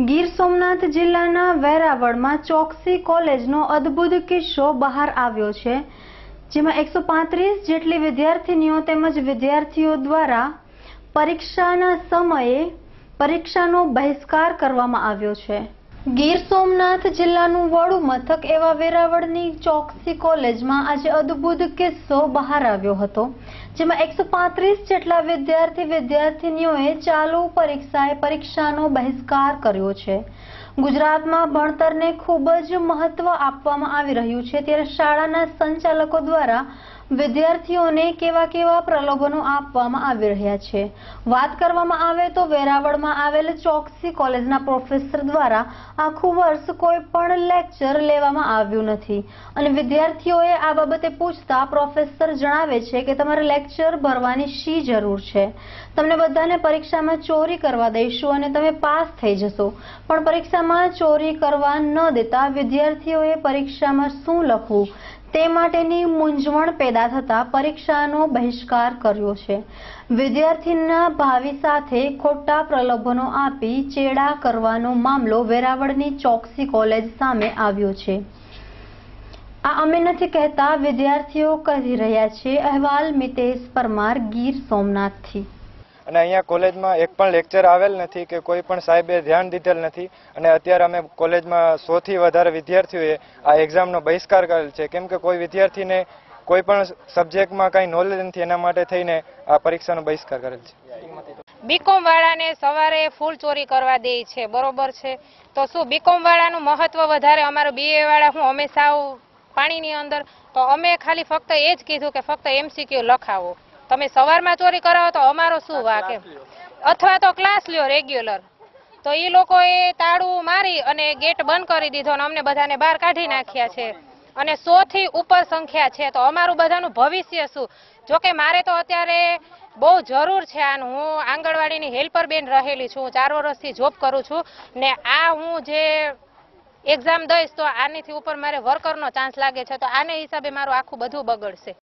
ગીર સોમનાથ જિલ્લાના વેરાવળમાં ચોકસી કોલેજનો અદ્ભુત કિસ્સો બહાર આવ્યો છે જેમાં એકસો પાંત્રીસ જેટલી વિદ્યાર્થીનીઓ તેમજ વિદ્યાર્થીઓ દ્વારા પરીક્ષાના સમયે પરીક્ષાનો બહિષ્કાર કરવામાં આવ્યો છે ગીર સોમનાથ જિલ્લાનું વડુ મથક એવા વેરાવળની ચોકસી કોલેજમાં આજે અદ્ભુત કિસ્સો બહાર આવ્યો હતો જેમાં એકસો પાંત્રીસ જેટલા વિદ્યાર્થી વિદ્યાર્થીનીઓએ ચાલુ પરીક્ષાએ પરીક્ષાનો બહિષ્કાર કર્યો છે ગુજરાતમાં ભણતરને ખૂબ જ મહત્વ આપવામાં આવી રહ્યું છે ત્યારે શાળાના સંચાલકો દ્વારા વિદ્યાર્થીઓને કેવા કેવા પ્રલોભનો આપવામાં આવી રહ્યા છે વાત કરવામાં આવે તો વેરાવળમાં આવેલ ચોકસી કોલેજના પ્રોફેસર દ્વારા આખું વર્ષ કોઈ પણ લેક્ચર લેવામાં આવ્યું નથી અને વિદ્યાર્થીઓએ આ બાબતે પૂછતા પ્રોફેસર જણાવે છે કે તમારે લેક્ચર ભરવાની શી જરૂર છે તમને બધાને પરીક્ષામાં ચોરી કરવા દઈશું અને તમે પાસ થઈ જશો પણ પરીક્ષા પરીક્ષામાં ચોરી કરવા ન દેતા વિદ્યાર્થીઓએ પરીક્ષામાં શું લખવું તે માટેની મૂંઝવણ પેદા થતા પરીક્ષાનો બહિષ્કાર કર્યો છે વિદ્યાર્થીના ભાવિ સાથે ખોટા પ્રલોભનો આપી ચેડા કરવાનો મામલો વેરાવળની ચોકસી કોલેજ સામે આવ્યો છે આ અમે નથી કહેતા વિદ્યાર્થીઓ કહી રહ્યા છે અહેવાલ મિતેશ પરમાર ગીર સોમનાથથી અને અહીંયા કોલેજમાં એક પણ લેક્ચર આવેલ નથી કે કોઈ પણ સાહેબે ધ્યાન દીધેલ નથી અને અત્યારે અમે કોલેજમાં સોથી વધારે વિદ્યાર્થીઓએ આ એક્ઝામનો બહિષ્કાર કરેલ છે કેમ કે કોઈ વિદ્યાર્થીને કોઈ પણ સબ્જેક્ટમાં કંઈ નોલેજ નથી એના માટે થઈને આ પરીક્ષાનો બહિષ્કાર કરેલ છે બીકોમ વાળાને સવારે ફૂલ ચોરી કરવા દે છે બરોબર છે તો શું બીકોમ વાળાનું મહત્વ વધારે અમારું બીએ વાળા હું અમે પાણીની અંદર તો અમે ખાલી ફક્ત એ જ કીધું કે ફક્ત એમસીક્યુ લખાવો તમે સવારમાં ચોરી કરાવો તો અમારો શું વાક અથવા તો ક્લાસ લ્યો રેગ્યુલર તો એ લોકોએ તાળું મારી અને ગેટ બંધ કરી દીધો અને અમને બધાને બહાર કાઢી નાખ્યા છે અને સો થી ઉપર સંખ્યા છે તો અમારું બધાનું ભવિષ્ય શું જોકે મારે તો અત્યારે બહુ જરૂર છે આનું હું આંગણવાડીની હેલ્પર બેન રહેલી છું ચાર વર્ષથી જોબ કરું છું ને આ હું જે એક્ઝામ દઈશ તો આનીથી ઉપર મારે વર્કરનો ચાન્સ લાગે છે તો આને હિસાબે મારું આખું બધું બગડશે